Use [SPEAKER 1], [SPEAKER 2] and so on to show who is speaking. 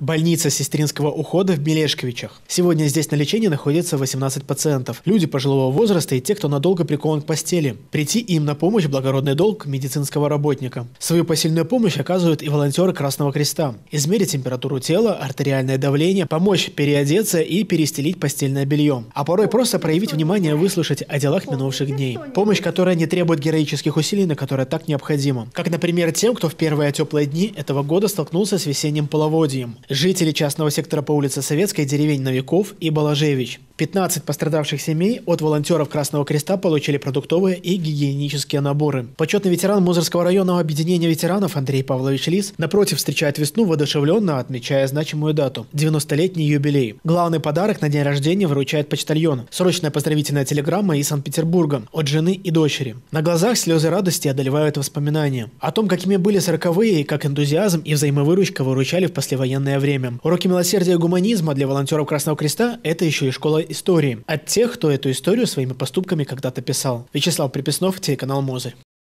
[SPEAKER 1] Больница сестринского ухода в Мелешковичах. Сегодня здесь на лечении находится 18 пациентов. Люди пожилого возраста и те, кто надолго прикован к постели. Прийти им на помощь – благородный долг медицинского работника. Свою посильную помощь оказывают и волонтеры Красного Креста. Измерить температуру тела, артериальное давление, помочь переодеться и перестелить постельное белье. А порой просто проявить внимание и выслушать о делах минувших дней. Помощь, которая не требует героических усилий, на которая так необходима. Как, например, тем, кто в первые теплые дни этого года столкнулся с весенним половодьем жители частного сектора по улице Советской, деревень Новиков и Балажевич. 15 пострадавших семей от волонтеров Красного Креста получили продуктовые и гигиенические наборы. Почетный ветеран Музырского районного объединения ветеранов Андрей Павлович Лис напротив встречает весну воодушевленно, отмечая значимую дату – 90-летний юбилей. Главный подарок на день рождения вручает почтальон. Срочная поздравительная телеграмма из Санкт-Петербурга от жены и дочери. На глазах слезы радости одолевают воспоминания. О том, какими были сороковые и как энтузиазм и взаимовыручка выручали в послевоенное время. Уроки милосердия и гуманизма для волонтеров Красного Креста – это еще и школа истории, от тех, кто эту историю своими поступками когда-то писал. Вячеслав Приписнов, телеканал «Мозырь».